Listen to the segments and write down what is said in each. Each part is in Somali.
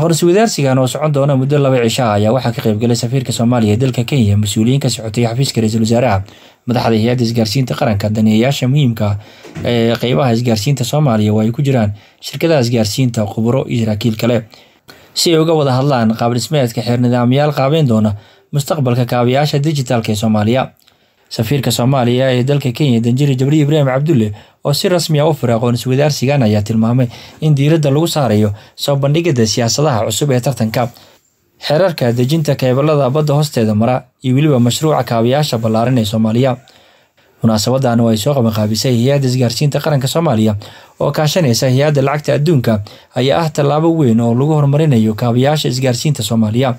hor-iswadaarsigan oo socon doona muddo laba cisho ayaa waxaa ka qaybgalay safiirka soomaaliya ee dalka kenya mas-uuliyiin ka socotay xafiiska ra-iisul wasaaraha madaxda hay-adda isgaarsiinta qaranka daneeyayaasha muhiimka ee qeybaha isgaarsiinta soomaaliya oo ay ku jiraan shirkadaha isgaarsiinta khuburo iyo saraakiil kale si ay uga wada hadlaan qaabdhismeedka dhismeedka xeer nidaamyaal qaabeyn doona mustaqbalka kaabayaasha dijitaalka ee soomaaliya safiirka soomaaliya ee dalka kenya danjiri jabri ibraahim cabdulle oo si rasmi a ah u fira aqoon wadaarsigan ayaa tilmaamay in diiradda lagu saarayo soo bandhigidda siyaasadaha cusub ee tartanka xeerarka dejinta keebalada badda hoosteeda mara iyo weliba mashruuca kaabayaasha ballaaran ee soomaaliya munaasabadan oo ay soo qabanqaabisay hay-adda isgaarsiinta qaranka soomaaliya oo kaashanaysa hay-adda lacagta adduunka ayaa ah tallaabo weyn oo lagu horumarinayo kaabayaasha isgaarsiinta soomaaliya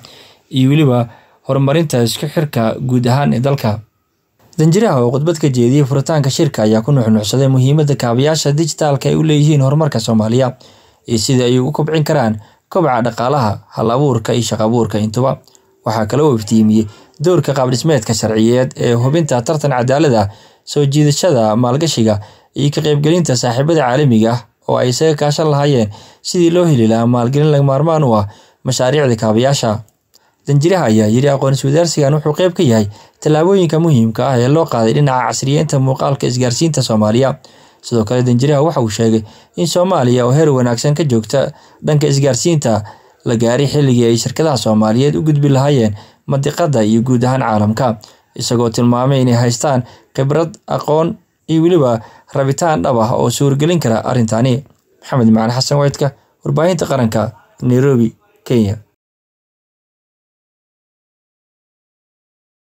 iyo weliba horumarinta isku xirka guud ahaan ee dalka danjiraha oo khudbad ka jeediyey furitaanka shirka ayaa ku nuxnuxsaday muhiimadda kaabayaasha dijitaalka ay u leeyihiin horumarka soomaaliya iyo sidai ay ugu kobcin karaan kobca dhaqaalaha hal abuurka iyo shaqabuurka intuba waxaa kala weftiimiyey dowrka qaabdhismeedka sharciyeed ee hubinta tartan cadaalada ah, soo jiidashada maalgashiga iyo ka qaybgelinta saaxiibada caalamiga ah oo ay isaga kaashan lahaayeen sidii loo heli lahaa maalgelin laga maarmaan u ah mashaariicda kaabayaasha danjiraha ayaa yiri aqoonsi wadaarsigan wuxuu qayb ka yahay tallaabooyinka muhiimka ah ee loo qaaday dhinaca casriyeynta muuqaalka isgaarsiinta soomaaliya sidoo kale danjiraha waxa uu sheegay in soomaaliya oo heer wanaagsan ka joogta dhanka isgaarsiinta la gaaray xilligii ay shirkadaha soomaaliyeed u gudbi lahaayeen madiqadda iyo guud ahaan caalamka isagoo tilmaamay inay haystaan khibrad aqoon iyo weliba rabitaan dhab ah oo suurgelin kara arrintani maxamed macali xasan weydka warbaahinta qaranka nairobi kenya